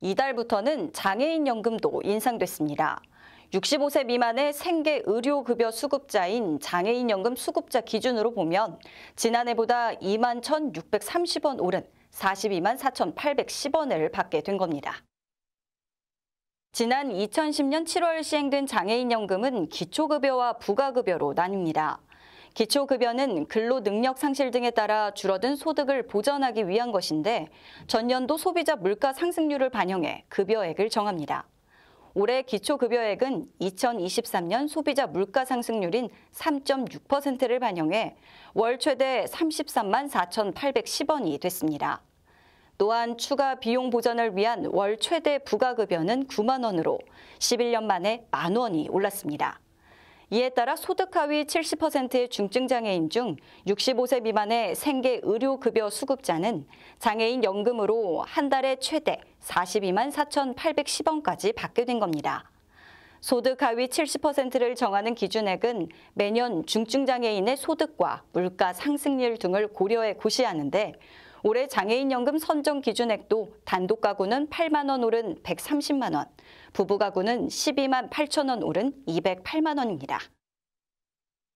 이달부터는 장애인연금도 인상됐습니다. 65세 미만의 생계 의료급여 수급자인 장애인연금 수급자 기준으로 보면 지난해보다 2만 1,630원 오른 42만 4,810원을 받게 된 겁니다. 지난 2010년 7월 시행된 장애인연금은 기초급여와 부가급여로 나뉩니다. 기초급여는 근로 능력 상실 등에 따라 줄어든 소득을 보전하기 위한 것인데 전년도 소비자 물가 상승률을 반영해 급여액을 정합니다. 올해 기초급여액은 2023년 소비자 물가 상승률인 3.6%를 반영해 월 최대 33만 4,810원이 됐습니다. 또한 추가 비용 보전을 위한 월 최대 부가급여는 9만 원으로 11년 만에 만 원이 올랐습니다. 이에 따라 소득 하위 70%의 중증장애인 중 65세 미만의 생계 의료급여 수급자는 장애인 연금으로 한 달에 최대 42만 4,810원까지 받게 된 겁니다. 소득 하위 70%를 정하는 기준액은 매년 중증장애인의 소득과 물가 상승률 등을 고려해 고시하는데 올해 장애인연금 선정 기준액도 단독 가구는 8만 원 오른 130만 원, 부부 가구는 12만 8천 원 오른 208만 원입니다.